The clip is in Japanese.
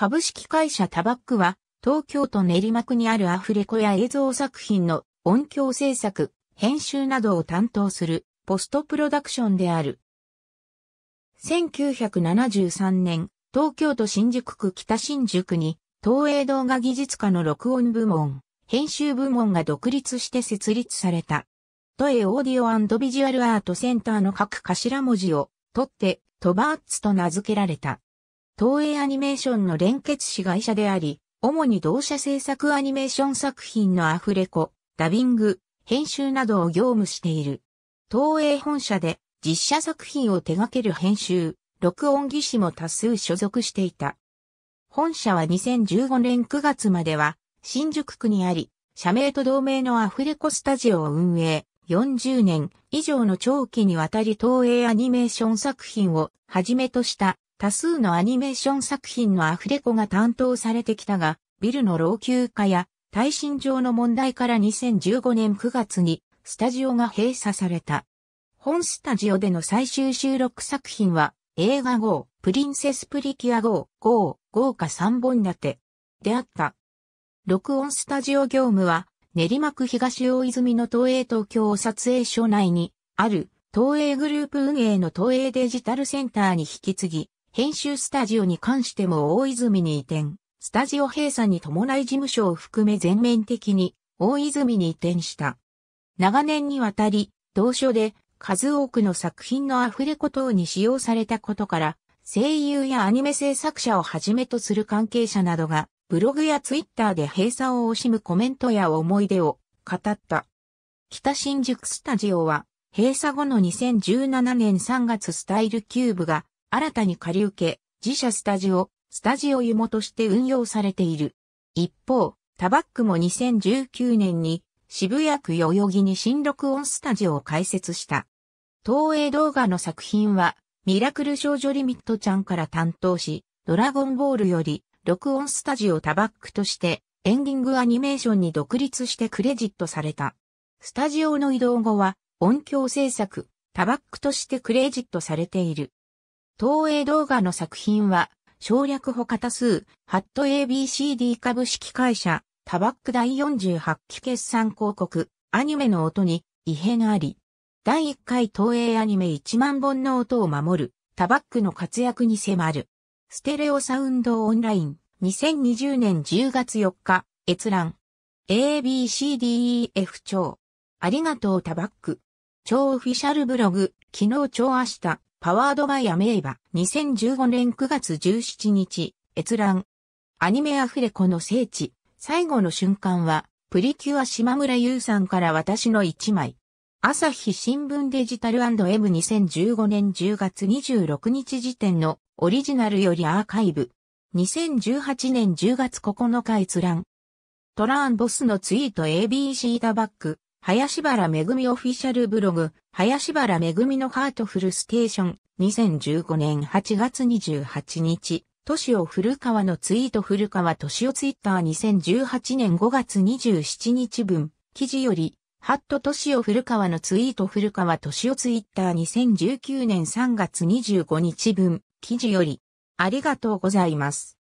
株式会社タバックは、東京都練馬区にあるアフレコや映像作品の音響制作、編集などを担当するポストプロダクションである。1973年、東京都新宿区北新宿に、東映動画技術科の録音部門、編集部門が独立して設立された。都営オーディオビジュアルアートセンターの各頭文字を取って、トバーツと名付けられた。東映アニメーションの連結子会社であり、主に同社制作アニメーション作品のアフレコ、ダビング、編集などを業務している。東映本社で実写作品を手掛ける編集、録音技師も多数所属していた。本社は2015年9月までは新宿区にあり、社名と同名のアフレコスタジオを運営。40年以上の長期にわたり東映アニメーション作品をはじめとした多数のアニメーション作品のアフレコが担当されてきたが、ビルの老朽化や耐震上の問題から2015年9月にスタジオが閉鎖された。本スタジオでの最終収録作品は映画号、プリンセスプリキュア号、号、豪華3本立てであった。録音スタジオ業務は練馬区東大泉の東映東京を撮影所内にある東映グループ運営の東映デジタルセンターに引き継ぎ、編集スタジオに関しても大泉に移転、スタジオ閉鎖に伴い事務所を含め全面的に大泉に移転した。長年にわたり、同書で数多くの作品のアフレコ等に使用されたことから、声優やアニメ制作者をはじめとする関係者などが、ブログやツイッターで閉鎖を惜しむコメントや思い出を語った。北新宿スタジオは、閉鎖後の2017年3月スタイルキューブが新たに借り受け、自社スタジオ、スタジオ湯もとして運用されている。一方、タバックも2019年に渋谷区代々木に新録音スタジオを開設した。東映動画の作品は、ミラクル少女リミットちゃんから担当し、ドラゴンボールより、録音スタジオタバックとして、エンディングアニメーションに独立してクレジットされた。スタジオの移動後は、音響制作、タバックとしてクレジットされている。東映動画の作品は、省略ほか多数、ハット ABCD 株式会社、タバック第48期決算広告、アニメの音に異変あり。第1回東映アニメ1万本の音を守る、タバックの活躍に迫る。ステレオサウンドオンライン、2020年10月4日、閲覧。ABCDEF 超。ありがとうタバック。超オフィシャルブログ、昨日超明日。パワードバイアメイバ、2015年9月17日、閲覧。アニメアフレコの聖地、最後の瞬間は、プリキュア島村優さんから私の一枚。朝日新聞デジタル &M2015 年10月26日時点のオリジナルよりアーカイブ。2018年10月9日閲覧。トラーンボスのツイート ABC タバック。林原めぐみオフィシャルブログ、林原めぐみのハートフルステーション、2015年8月28日、都市を古川のツイート古川都市をツイッター2018年5月27日分、記事より、ハット都市を古川のツイート古川都市をツイッター2019年3月25日分、記事より、ありがとうございます。